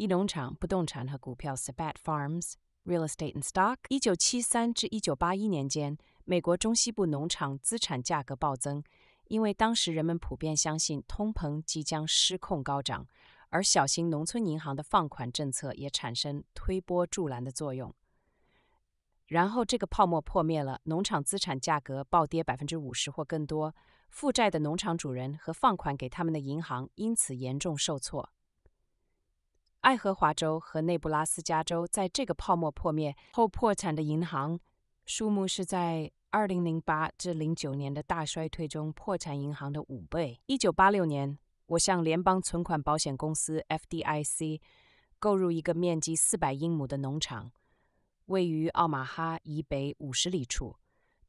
一农场不动产和股票 s a b a t Farms, Real Estate, and Stock）。一九七三至一九八一年间，美国中西部农场资产价格暴增，因为当时人们普遍相信通膨即将失控高涨，而小型农村银行的放款政策也产生推波助澜的作用。然后这个泡沫破灭了，农场资产价格暴跌百分之五十或更多，负债的农场主人和放款给他们的银行因此严重受挫。爱荷华州和内布拉斯加州在这个泡沫破灭后破产的银行数目，是在2008至09年的大衰退中破产银行的五倍。1986年，我向联邦存款保险公司 （FDIC） 购入一个面积400英亩的农场，位于奥马哈以北50里处。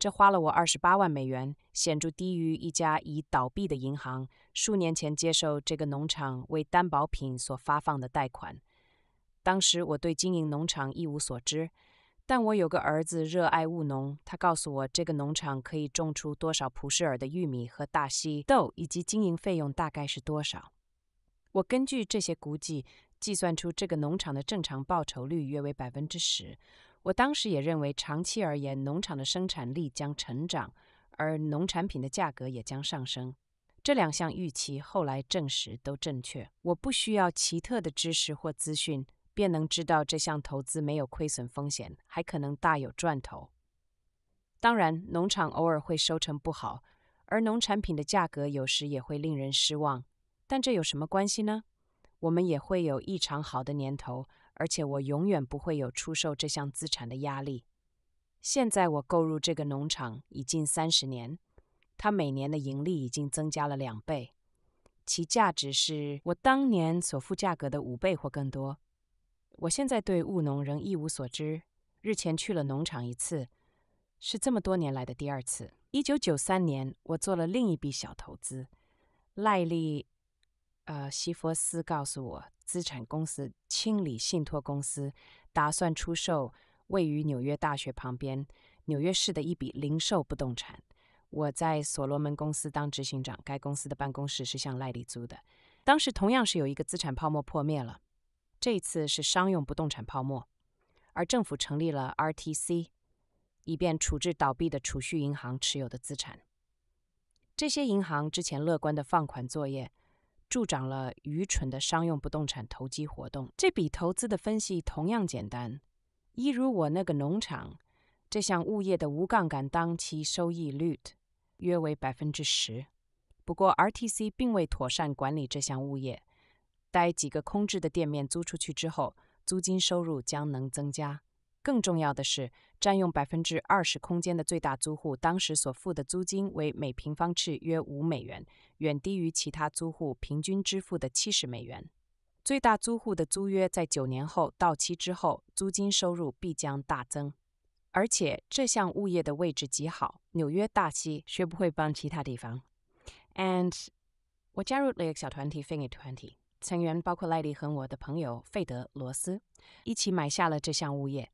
这花了我二十八万美元，显著低于一家已倒闭的银行数年前接受这个农场为担保品所发放的贷款。当时我对经营农场一无所知，但我有个儿子热爱务农，他告诉我这个农场可以种出多少普世尔的玉米和大西豆，以及经营费用大概是多少。我根据这些估计，计算出这个农场的正常报酬率约为百分之十。我当时也认为，长期而言，农场的生产力将成长，而农产品的价格也将上升。这两项预期后来证实都正确。我不需要奇特的知识或资讯，便能知道这项投资没有亏损风险，还可能大有赚头。当然，农场偶尔会收成不好，而农产品的价格有时也会令人失望。但这有什么关系呢？我们也会有异常好的年头。而且我永远不会有出售这项资产的压力。现在我购入这个农场已近三十年，它每年的盈利已经增加了两倍，其价值是我当年所付价格的五倍或更多。我现在对务农仍一无所知。日前去了农场一次，是这么多年来的第二次。一九九三年我做了另一笔小投资，赖利呃，西佛斯告诉我，资产公司清理信托公司，打算出售位于纽约大学旁边纽约市的一笔零售不动产。我在所罗门公司当执行长，该公司的办公室是向赖利租的。当时同样是有一个资产泡沫破灭了，这次是商用不动产泡沫，而政府成立了 RTC，以便处置倒闭的储蓄银行持有的资产。这些银行之前乐观的放款作业。助长了愚蠢的商用不动产投机活动。这笔投资的分析同样简单，一如我那个农场。这项物业的无杠杆当期收益率约为百分之十。不过，RTC 并未妥善管理这项物业。待几个空置的店面租出去之后，租金收入将能增加。更重要的是，占用百分之二十空间的最大租户当时所付的租金为每平方尺约五美元，远低于其他租户平均支付的七十美元。最大租户的租约在九年后到期之后，租金收入必将大增。而且，这项物业的位置极好，纽约大西学不会帮其他地方。And 我加入了一个小团体，f i n 飞 y 团体，成员包括赖利和我的朋友费德罗斯，一起买下了这项物业。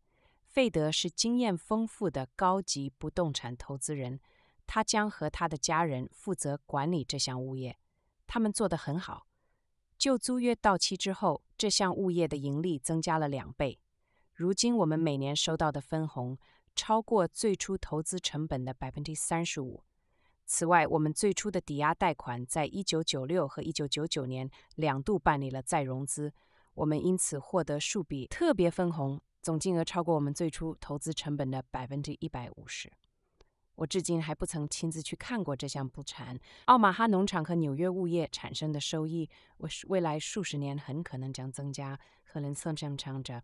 费德是经验丰富的高级不动产投资人，他将和他的家人负责管理这项物业。他们做得很好。旧租约到期之后，这项物业的盈利增加了两倍。如今，我们每年收到的分红超过最初投资成本的百分之三十五。此外，我们最初的抵押贷款在一九九六和一九九九年两度办理了再融资，我们因此获得数笔特别分红。总金额超过我们最初投资成本的百分之一百五十。我至今还不曾亲自去看过这项补产。奥马哈农场和纽约物业产生的收益，我未来数十年很可能将增加。赫伦森这唱着。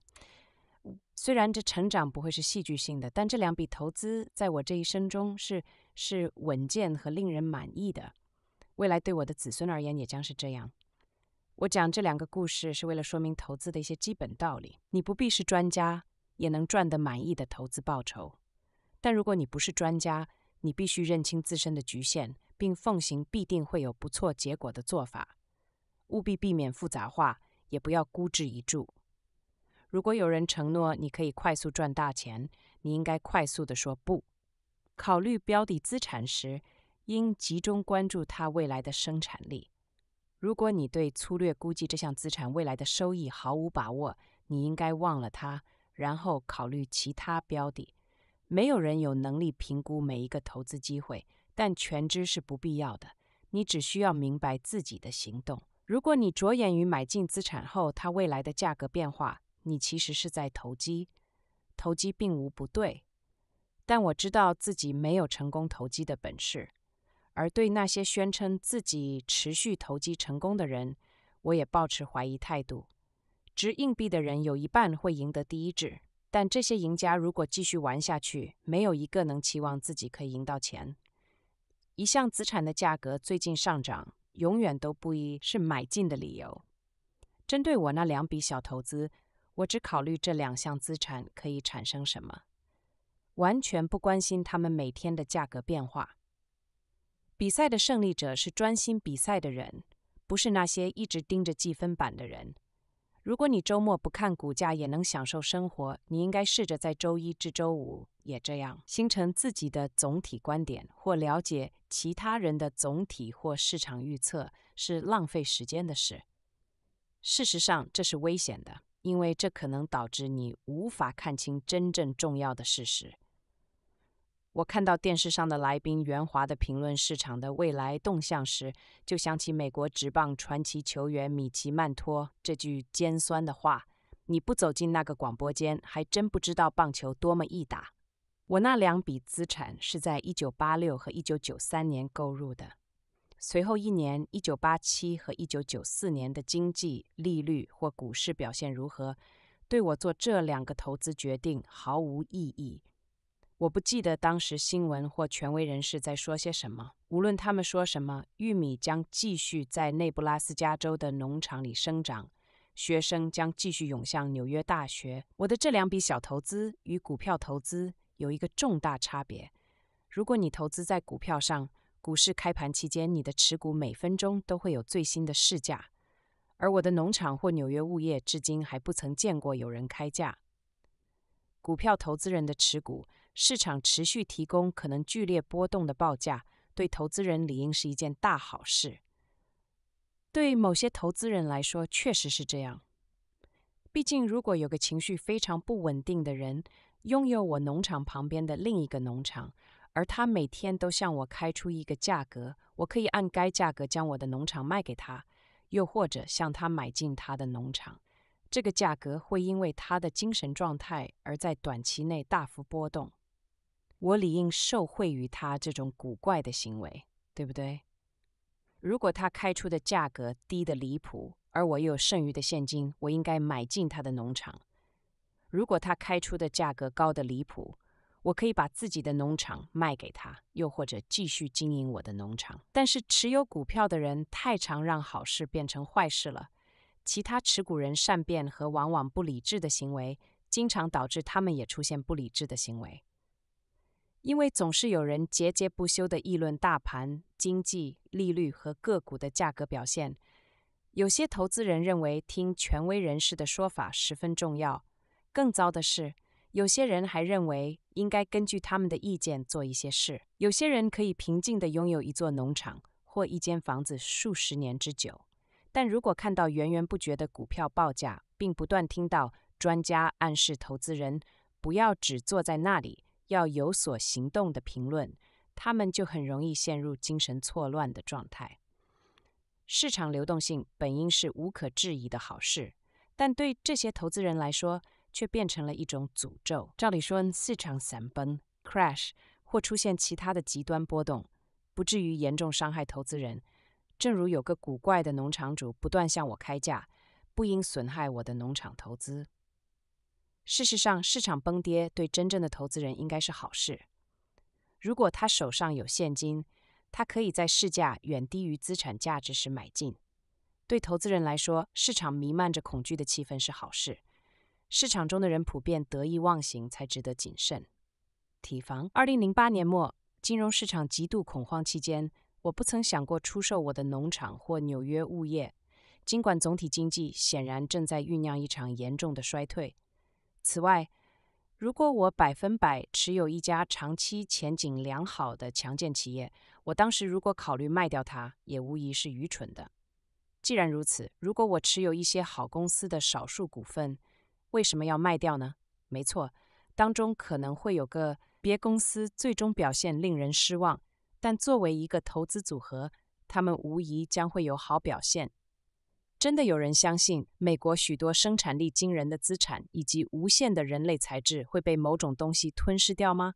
虽然这成长不会是戏剧性的，但这两笔投资在我这一生中是是稳健和令人满意的。未来对我的子孙而言也将是这样。我讲这两个故事是为了说明投资的一些基本道理。你不必是专家，也能赚得满意的投资报酬。但如果你不是专家，你必须认清自身的局限，并奉行必定会有不错结果的做法。务必避免复杂化，也不要孤注一注。如果有人承诺你可以快速赚大钱，你应该快速地说不。考虑标的资产时，应集中关注它未来的生产力。如果你对粗略估计这项资产未来的收益毫无把握，你应该忘了它，然后考虑其他标的。没有人有能力评估每一个投资机会，但全知是不必要的。你只需要明白自己的行动。如果你着眼于买进资产后它未来的价格变化，你其实是在投机。投机并无不对，但我知道自己没有成功投机的本事。而对那些宣称自己持续投机成功的人，我也保持怀疑态度。掷硬币的人有一半会赢得第一掷，但这些赢家如果继续玩下去，没有一个能期望自己可以赢到钱。一项资产的价格最近上涨，永远都不一是买进的理由。针对我那两笔小投资，我只考虑这两项资产可以产生什么，完全不关心他们每天的价格变化。比赛的胜利者是专心比赛的人，不是那些一直盯着计分板的人。如果你周末不看股价也能享受生活，你应该试着在周一至周五也这样。形成自己的总体观点，或了解其他人的总体或市场预测，是浪费时间的事。事实上，这是危险的，因为这可能导致你无法看清真正重要的事实。我看到电视上的来宾圆滑的评论市场的未来动向时，就想起美国职棒传奇球员米奇·曼托这句尖酸的话：“你不走进那个广播间，还真不知道棒球多么易打。”我那两笔资产是在1986和1993年购入的，随后一年，1987和1994年的经济利率或股市表现如何，对我做这两个投资决定毫无意义。我不记得当时新闻或权威人士在说些什么。无论他们说什么，玉米将继续在内布拉斯加州的农场里生长，学生将继续涌向纽约大学。我的这两笔小投资与股票投资有一个重大差别：如果你投资在股票上，股市开盘期间你的持股每分钟都会有最新的市价，而我的农场或纽约物业至今还不曾见过有人开价。股票投资人的持股。市场持续提供可能剧烈波动的报价，对投资人理应是一件大好事。对某些投资人来说，确实是这样。毕竟，如果有个情绪非常不稳定的人拥有我农场旁边的另一个农场，而他每天都向我开出一个价格，我可以按该价格将我的农场卖给他，又或者向他买进他的农场，这个价格会因为他的精神状态而在短期内大幅波动。我理应受惠于他这种古怪的行为，对不对？如果他开出的价格低得离谱，而我又有剩余的现金，我应该买进他的农场；如果他开出的价格高得离谱，我可以把自己的农场卖给他，又或者继续经营我的农场。但是持有股票的人太常让好事变成坏事了，其他持股人善变和往往不理智的行为，经常导致他们也出现不理智的行为。因为总是有人喋喋不休的议论大盘、经济、利率和个股的价格表现，有些投资人认为听权威人士的说法十分重要。更糟的是，有些人还认为应该根据他们的意见做一些事。有些人可以平静地拥有一座农场或一间房子数十年之久，但如果看到源源不绝的股票报价，并不断听到专家暗示投资人不要只坐在那里。要有所行动的评论，他们就很容易陷入精神错乱的状态。市场流动性本应是无可置疑的好事，但对这些投资人来说，却变成了一种诅咒。照理说，市场散崩、crash 或出现其他的极端波动，不至于严重伤害投资人。正如有个古怪的农场主不断向我开价，不应损害我的农场投资。事实上，市场崩跌对真正的投资人应该是好事。如果他手上有现金，他可以在市价远低于资产价值时买进。对投资人来说，市场弥漫着恐惧的气氛是好事。市场中的人普遍得意忘形，才值得谨慎。提防。二零零八年末，金融市场极度恐慌期间，我不曾想过出售我的农场或纽约物业。尽管总体经济显然正在酝酿一场严重的衰退。此外，如果我百分百持有一家长期前景良好的强健企业，我当时如果考虑卖掉它，也无疑是愚蠢的。既然如此，如果我持有一些好公司的少数股份，为什么要卖掉呢？没错，当中可能会有个别公司最终表现令人失望，但作为一个投资组合，他们无疑将会有好表现。真的有人相信美国许多生产力惊人的资产以及无限的人类才智会被某种东西吞噬掉吗？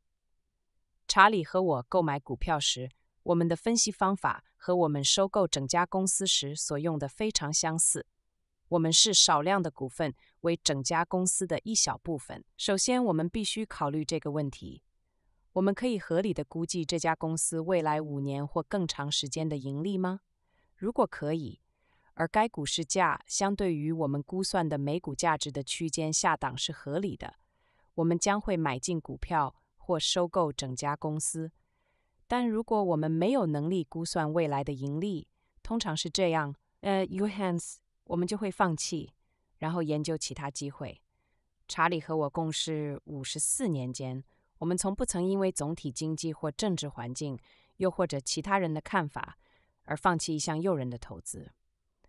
查理和我购买股票时，我们的分析方法和我们收购整家公司时所用的非常相似。我们是少量的股份为整家公司的一小部分。首先，我们必须考虑这个问题：我们可以合理的估计这家公司未来五年或更长时间的盈利吗？如果可以。而该股市价相对于我们估算的每股价值的区间下档是合理的。我们将会买进股票或收购整家公司。但如果我们没有能力估算未来的盈利，通常是这样。呃 y o u h a n d s 我们就会放弃，然后研究其他机会。查理和我共事五十四年间，我们从不曾因为总体经济或政治环境，又或者其他人的看法，而放弃一项诱人的投资。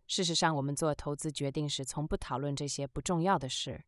事实上，我们做投资决定时，从不讨论这些不重要的事。